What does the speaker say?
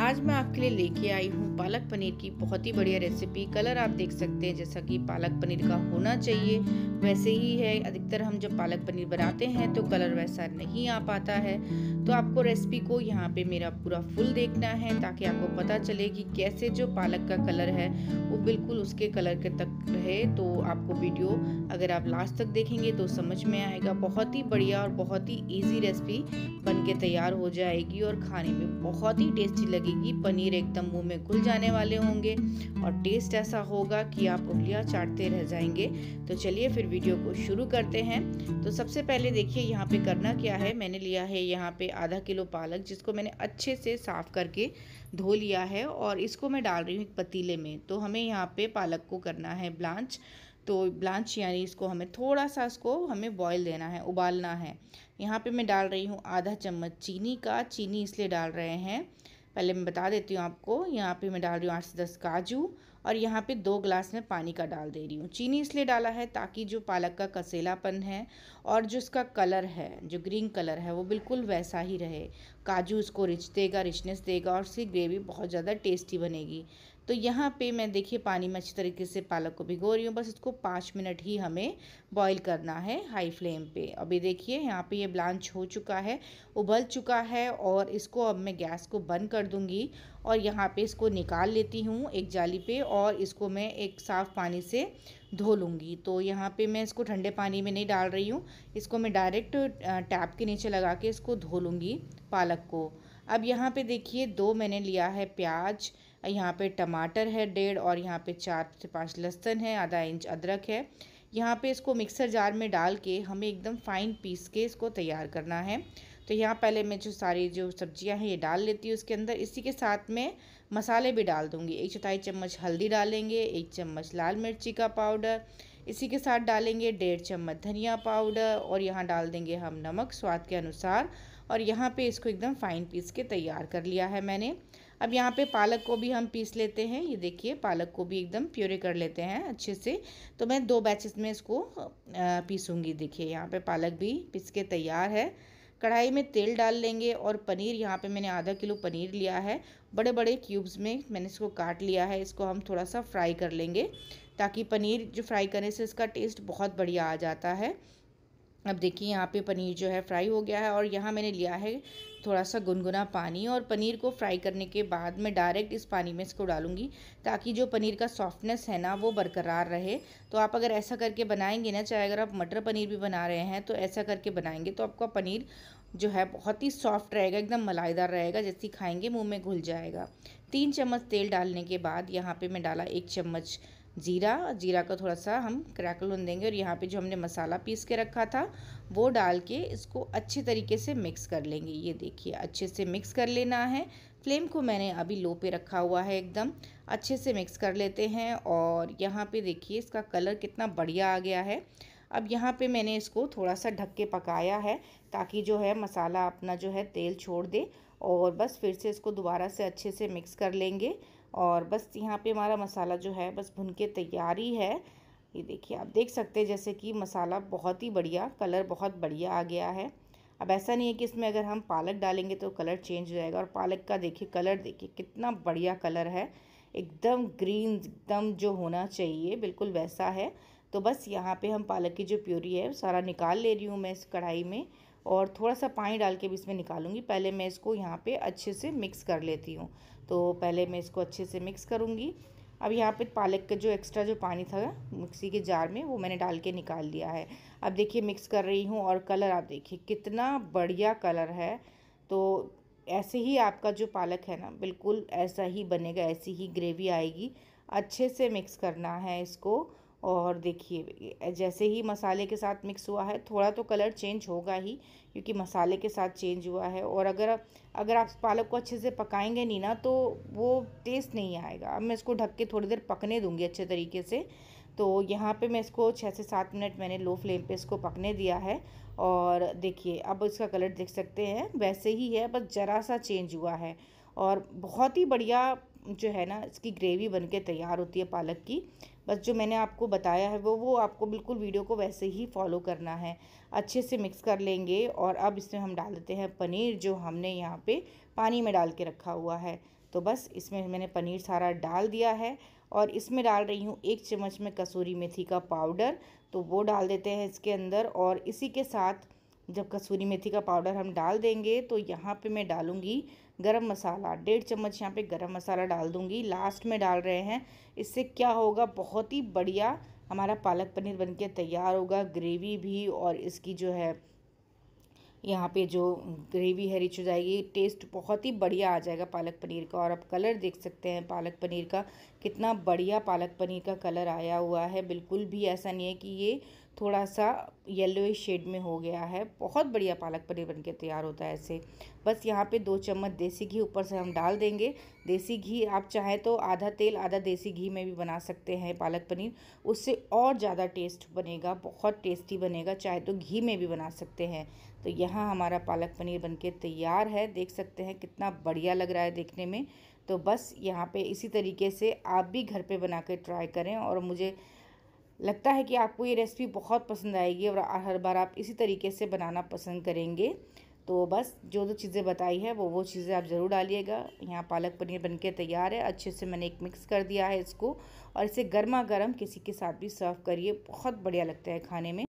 आज मैं आपके लिए लेके आई हूँ पालक पनीर की बहुत ही बढ़िया रेसिपी कलर आप देख सकते हैं जैसा कि पालक पनीर का होना चाहिए वैसे ही है अधिकतर हम जब पालक पनीर बनाते हैं तो कलर वैसा नहीं आ पाता है तो आपको रेसिपी को यहाँ पे मेरा पूरा फुल देखना है ताकि आपको पता चले कि कैसे जो पालक का कलर है वो बिल्कुल उसके कलर के तक रहे तो आपको वीडियो अगर आप लास्ट तक देखेंगे तो समझ में आएगा बहुत ही बढ़िया और बहुत ही ईजी रेसिपी बन के तैयार हो जाएगी और खाने में बहुत ही टेस्टी लगेगी लगेगी पनीर एकदम मुंह में घुल जाने वाले होंगे और टेस्ट ऐसा होगा कि आप उंगलियाँ चाटते रह जाएंगे तो चलिए फिर वीडियो को शुरू करते हैं तो सबसे पहले देखिए यहाँ पे करना क्या है मैंने लिया है यहाँ पे आधा किलो पालक जिसको मैंने अच्छे से साफ़ करके धो लिया है और इसको मैं डाल रही हूँ पतीले में तो हमें यहाँ पे पालक को करना है ब्लांच तो ब्लांच यानी इसको हमें थोड़ा सा इसको हमें बॉईल देना है उबालना है यहाँ पे मैं डाल रही हूँ आधा चम्मच चीनी का चीनी इसलिए डाल रहे हैं पहले मैं बता देती हूँ आपको यहाँ पे मैं डाल रही हूँ आठ से दस काजू और यहाँ पे दो ग्लास में पानी का डाल दे रही हूँ चीनी इसलिए डाला है ताकि जो पालक का कसेलापन है और जो इसका कलर है जो ग्रीन कलर है वो बिल्कुल वैसा ही रहे काजू इसको रिच देगा रिचनेस देगा और इसकी ग्रेवी बहुत ज़्यादा टेस्टी बनेगी तो यहाँ पे मैं देखिए पानी में अच्छी तरीके से पालक को भिगो रही हूँ बस इसको पाँच मिनट ही हमें बॉईल करना है हाई फ्लेम पे अभी देखिए यहाँ पे ये ब्लांच हो चुका है उबल चुका है और इसको अब मैं गैस को बंद कर दूँगी और यहाँ पे इसको निकाल लेती हूँ एक जाली पे और इसको मैं एक साफ़ पानी से धो लूँगी तो यहाँ पे मैं इसको ठंडे पानी में नहीं डाल रही हूँ इसको मैं डायरेक्ट टैप के नीचे लगा के इसको धो लूँगी पालक को अब यहाँ पे देखिए दो मैंने लिया है प्याज यहाँ पे टमाटर है डेढ़ और यहाँ पे चार से पाँच लहसुन है आधा इंच अदरक है यहाँ पे इसको मिक्सर जार में डाल के हमें एकदम फाइन पीस के इसको तैयार करना है तो यहाँ पहले मैं जो सारी जो सब्जियाँ हैं ये डाल लेती हूँ उसके अंदर इसी के साथ में मसाले भी डाल दूँगी एक चौथाई चम्मच हल्दी डालेंगे एक चम्मच लाल मिर्ची का पाउडर इसी के साथ डालेंगे डेढ़ चम्मच धनिया पाउडर और यहाँ डाल देंगे हम नमक स्वाद के अनुसार और यहाँ पे इसको एकदम फाइन पीस के तैयार कर लिया है मैंने अब यहाँ पे पालक को भी हम पीस लेते हैं ये देखिए पालक को भी एकदम प्योरे कर लेते हैं अच्छे से तो मैं दो बैचेस में इसको पीसूँगी देखिए यहाँ पे पालक भी पीस के तैयार है कढ़ाई में तेल डाल लेंगे और पनीर यहाँ पे मैंने आधा किलो पनीर लिया है बड़े बड़े क्यूब्स में मैंने इसको काट लिया है इसको हम थोड़ा सा फ्राई कर लेंगे ताकि पनीर जो फ्राई करने से इसका टेस्ट बहुत बढ़िया आ जाता है अब देखिए यहाँ पे पनीर जो है फ्राई हो गया है और यहाँ मैंने लिया है थोड़ा सा गुनगुना पानी और पनीर को फ्राई करने के बाद मैं डायरेक्ट इस पानी में इसको डालूंगी ताकि जो पनीर का सॉफ्टनेस है ना वो बरकरार रहे तो आप अगर ऐसा करके बनाएंगे ना चाहे अगर आप मटर पनीर भी बना रहे हैं तो ऐसा करके बनाएंगे तो आपका पनीर जो है बहुत ही सॉफ्ट रहेगा एकदम मलाईदार रहेगा जैसे खाएंगे मुँह में घुल जाएगा तीन चम्मच तेल डालने के बाद यहाँ पर मैं डाला एक चम्मच जीरा जीरा का थोड़ा सा हम क्रैकल देंगे और यहाँ पे जो हमने मसाला पीस के रखा था वो डाल के इसको अच्छे तरीके से मिक्स कर लेंगे ये देखिए अच्छे से मिक्स कर लेना है फ्लेम को मैंने अभी लो पे रखा हुआ है एकदम अच्छे से मिक्स कर लेते हैं और यहाँ पे देखिए इसका कलर कितना बढ़िया आ गया है अब यहाँ पे मैंने इसको थोड़ा सा ढक के पकाया है ताकि जो है मसाला अपना जो है तेल छोड़ दे और बस फिर से इसको दोबारा से अच्छे से मिक्स कर लेंगे और बस यहाँ पे हमारा मसाला जो है बस भुन के तैयारी है ये देखिए आप देख सकते हैं जैसे कि मसाला बहुत ही बढ़िया कलर बहुत बढ़िया आ गया है अब ऐसा नहीं है कि इसमें अगर हम पालक डालेंगे तो कलर चेंज हो जाएगा और पालक का देखिए कलर देखिए कितना बढ़िया कलर है एकदम ग्रीन एकदम जो होना चाहिए बिल्कुल वैसा है तो बस यहाँ पे हम पालक की जो प्यूरी है सारा निकाल ले रही हूँ मैं इस कढ़ाई में और थोड़ा सा पानी डाल के भी इसमें निकालूंगी पहले मैं इसको यहाँ पे अच्छे से मिक्स कर लेती हूँ तो पहले मैं इसको अच्छे से मिक्स करूँगी अब यहाँ पे पालक का जो एक्स्ट्रा जो पानी था मिक्सी के जार में वो मैंने डाल के निकाल लिया है अब देखिए मिक्स कर रही हूँ और कलर आप देखिए कितना बढ़िया कलर है तो ऐसे ही आपका जो पालक है ना बिल्कुल ऐसा ही बनेगा ऐसी ही ग्रेवी आएगी अच्छे से मिक्स करना है इसको और देखिए जैसे ही मसाले के साथ मिक्स हुआ है थोड़ा तो कलर चेंज होगा ही क्योंकि मसाले के साथ चेंज हुआ है और अगर अगर आप पालक को अच्छे से पकाएंगे नहीं ना तो वो टेस्ट नहीं आएगा अब मैं इसको ढक के थोड़ी देर पकने दूँगी अच्छे तरीके से तो यहाँ पे मैं इसको छः से सात मिनट मैंने लो फ्लेम पे इसको पकने दिया है और देखिए अब इसका कलर देख सकते हैं वैसे ही है बस ज़रा सा चेंज हुआ है और बहुत ही बढ़िया जो है ना इसकी ग्रेवी बन के तैयार होती है पालक की बस जो मैंने आपको बताया है वो वो आपको बिल्कुल वीडियो को वैसे ही फॉलो करना है अच्छे से मिक्स कर लेंगे और अब इसमें हम डाल देते हैं पनीर जो हमने यहाँ पे पानी में डाल के रखा हुआ है तो बस इसमें मैंने पनीर सारा डाल दिया है और इसमें डाल रही हूँ एक चम्मच में कसूरी मेथी का पाउडर तो वो डाल देते हैं इसके अंदर और इसी के साथ जब कसूरी मेथी का पाउडर हम डाल देंगे तो यहाँ पे मैं डालूँगी गरम मसाला डेढ़ चम्मच यहाँ पे गरम मसाला डाल दूँगी लास्ट में डाल रहे हैं इससे क्या होगा बहुत ही बढ़िया हमारा पालक पनीर बनके तैयार होगा ग्रेवी भी और इसकी जो है यहाँ पे जो ग्रेवी है रिच हो जाएगी टेस्ट बहुत ही बढ़िया आ जाएगा पालक पनीर का और आप कलर देख सकते हैं पालक पनीर का कितना बढ़िया पालक पनीर का कलर आया हुआ है बिल्कुल भी ऐसा नहीं है कि ये थोड़ा सा येलो शेड में हो गया है बहुत बढ़िया पालक पनीर बन के तैयार होता है ऐसे बस यहाँ पे दो चम्मच देसी घी ऊपर से हम डाल देंगे देसी घी आप चाहें तो आधा तेल आधा देसी घी में भी बना सकते हैं पालक पनीर उससे और ज़्यादा टेस्ट बनेगा बहुत टेस्टी बनेगा चाहे तो घी में भी बना सकते हैं तो यहाँ हमारा पालक पनीर बन के तैयार है देख सकते हैं कितना बढ़िया लग रहा है देखने में तो बस यहाँ पर इसी तरीके से आप भी घर पर बना ट्राई करें और मुझे लगता है कि आपको ये रेसिपी बहुत पसंद आएगी और हर बार आप इसी तरीके से बनाना पसंद करेंगे तो बस जो जो चीज़ें बताई है वो वो चीज़ें आप ज़रूर डालिएगा यहाँ पालक पनीर बनके तैयार है अच्छे से मैंने एक मिक्स कर दिया है इसको और इसे गर्मा गर्म किसी के साथ भी सर्व करिए बहुत बढ़िया लगता है खाने में